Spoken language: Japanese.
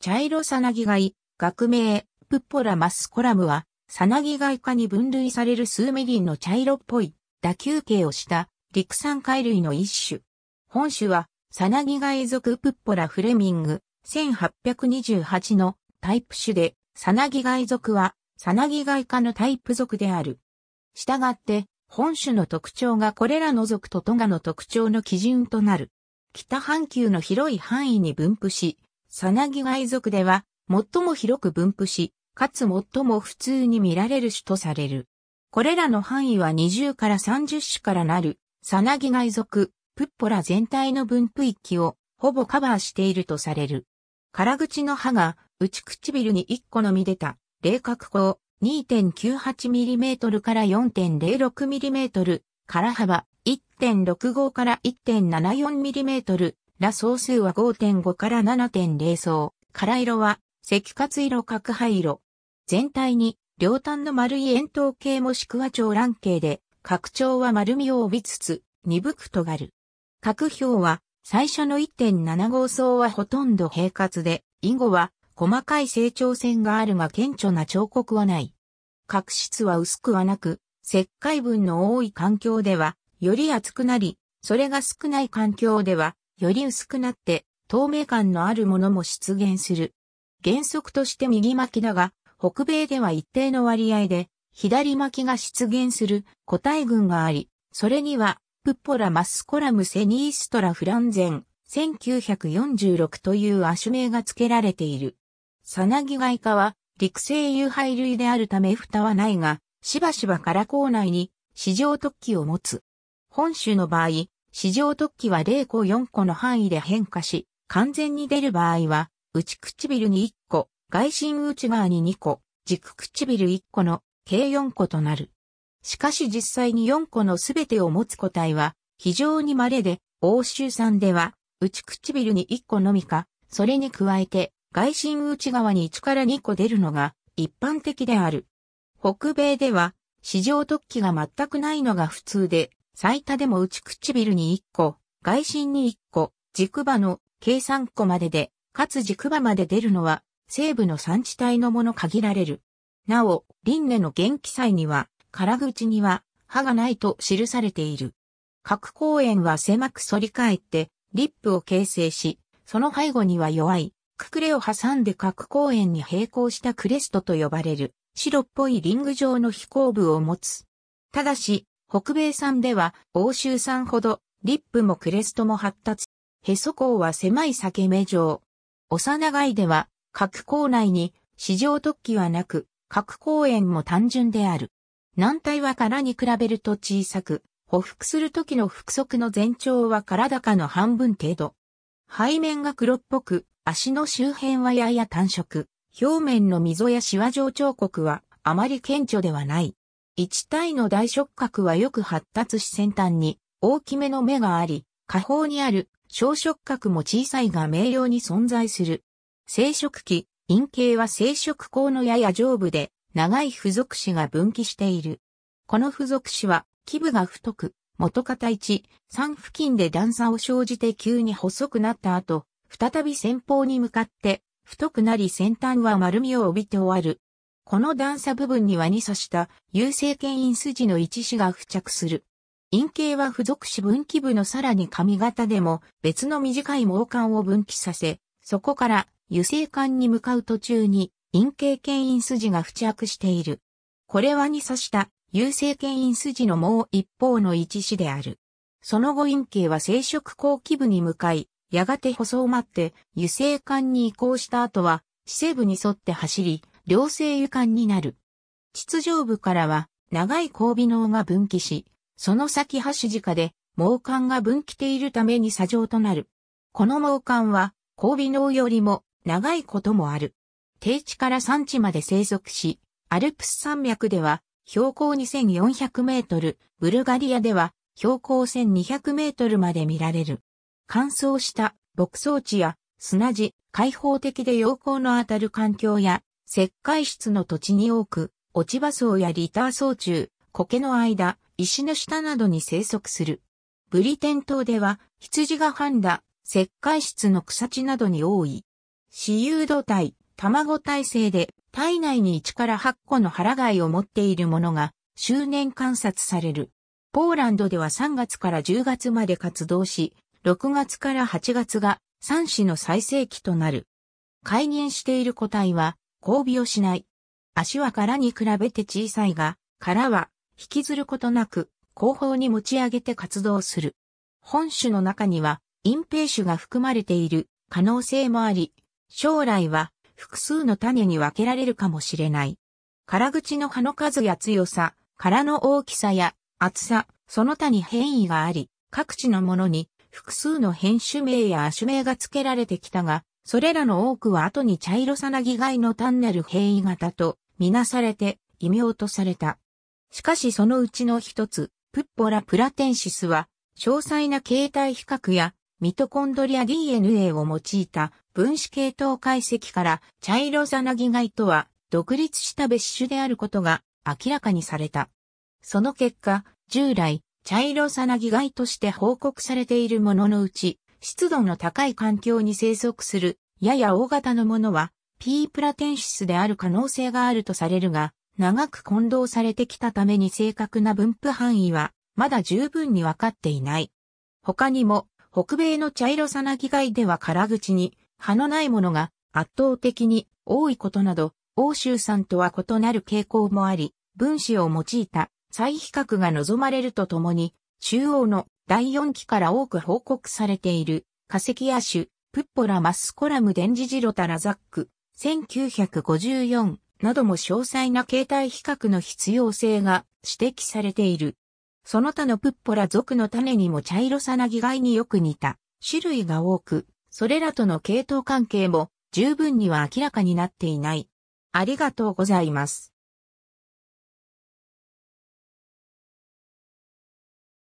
茶色サナギ貝、学名、プッポラマスコラムは、サナギ貝科に分類される数ミリンの茶色っぽい、打球形をした陸産貝類の一種。本種は、サナギ貝属プッポラフレミング、1828のタイプ種で、サナギ貝属は、サナギ貝科のタイプ属である。したがって、本種の特徴がこれらの属とトガの特徴の基準となる。北半球の広い範囲に分布し、サナギ外族では、最も広く分布し、かつ最も普通に見られる種とされる。これらの範囲は20から30種からなる、サナギ外族、プッポラ全体の分布域を、ほぼカバーしているとされる。殻口の歯が、内唇に1個のみ出た、冷角口、2.98mm から 4.06mm、殻幅、1.65から 1.74mm、ら総数は5.5から7.0層。空色は赤褐色角灰色。全体に両端の丸い円筒形もしくは長卵形で、拡張は丸みを帯びつつ、鈍く尖る。角表は最初の1.75層はほとんど平滑で、以後は細かい成長線があるが顕著な彫刻はない。角質は薄くはなく、石灰分の多い環境では、より厚くなり、それが少ない環境では、より薄くなって透明感のあるものも出現する。原則として右巻きだが、北米では一定の割合で左巻きが出現する個体群があり、それにはプッポラマスコラムセニーストラフランゼン1946という亜種名が付けられている。サナギガイカは陸生有配類であるため蓋はないが、しばしばから口内に市場突起を持つ。本種の場合、市場突起は0個4個の範囲で変化し、完全に出る場合は、内唇に1個、外心内側に2個、軸唇1個の計4個となる。しかし実際に4個の全てを持つ個体は非常に稀で、欧州産では内唇に1個のみか、それに加えて外心内側に1から2個出るのが一般的である。北米では市場突起が全くないのが普通で、最多でも内唇に1個、外心に1個、軸場の計3個までで、かつ軸場まで出るのは、西部の産地帯のもの限られる。なお、輪廻の元気祭には、空口には、歯がないと記されている。各公園は狭く反り返って、リップを形成し、その背後には弱い、くくれを挟んで各公園に並行したクレストと呼ばれる、白っぽいリング状の飛行部を持つ。ただし、北米産では欧州産ほどリップもクレストも発達。へそ口は狭い裂け目状。幼貝では各口内に市場突起はなく、各口園も単純である。軟体は殻に比べると小さく、捕服する時の腹足の全長は殻高の半分程度。背面が黒っぽく、足の周辺はやや単色。表面の溝やシワ状彫刻はあまり顕著ではない。一体の大触角はよく発達し先端に大きめの目があり、下方にある小触角も小さいが明瞭に存在する。生殖器、陰茎は生殖口のやや上部で長い付属子が分岐している。この付属子は基部が太く、元型1、3付近で段差を生じて急に細くなった後、再び先方に向かって太くなり先端は丸みを帯びて終わる。この段差部分には2差した優性牽引筋の一子が付着する。陰茎は付属子分岐部のさらに髪型でも別の短い毛管を分岐させ、そこから油性管に向かう途中に陰茎牽引筋が付着している。これは2差した優性牽引筋のもう一方の一子である。その後陰茎は生殖後期部に向かい、やがて細まって油性管に移行した後は、姿勢部に沿って走り、両性油管になる。秩序部からは長い交尾脳が分岐し、その先端直で毛管が分岐ているために砂状となる。この毛管は交尾脳よりも長いこともある。低地から山地まで生息し、アルプス山脈では標高2400メートル、ブルガリアでは標高1200メートルまで見られる。乾燥した牧草地や砂地、開放的で陽光の当たる環境や石灰質の土地に多く、落ち葉層やリター層中、苔の間、石の下などに生息する。ブリテン島では、羊がはんだ、石灰質の草地などに多い。私有土体、卵体制で、体内に1から8個の腹貝を持っているものが、周年観察される。ポーランドでは3月から10月まで活動し、6月から8月が3子の最盛期となる。解任している個体は交尾をしない。足は殻に比べて小さいが、殻は引きずることなく後方に持ち上げて活動する。本種の中には隠蔽種が含まれている可能性もあり、将来は複数の種に分けられるかもしれない。殻口の葉の数や強さ、殻の大きさや厚さ、その他に変異があり、各地のものに複数の変種名や亜種名が付けられてきたが、それらの多くは後に茶色さなぎ貝の単なる変異型とみなされて異名とされた。しかしそのうちの一つ、プッポラプラテンシスは、詳細な形態比較やミトコンドリア DNA を用いた分子系統解析から茶色さなぎ貝とは独立した別種であることが明らかにされた。その結果、従来、茶色さなぎ貝として報告されているもののうち、湿度の高い環境に生息する、やや大型のものは、P. プラテンシスである可能性があるとされるが、長く混同されてきたために正確な分布範囲は、まだ十分にわかっていない。他にも、北米の茶色さなぎ貝では空口に、葉のないものが圧倒的に多いことなど、欧州産とは異なる傾向もあり、分子を用いた再比較が望まれるとともに、中央の第4期から多く報告されている、化石野種、プッポラマスコラムデンジジロタラザック、1954なども詳細な形態比較の必要性が指摘されている。その他のプッポラ属の種にも茶色さなぎえによく似た種類が多く、それらとの系統関係も十分には明らかになっていない。ありがとうございます。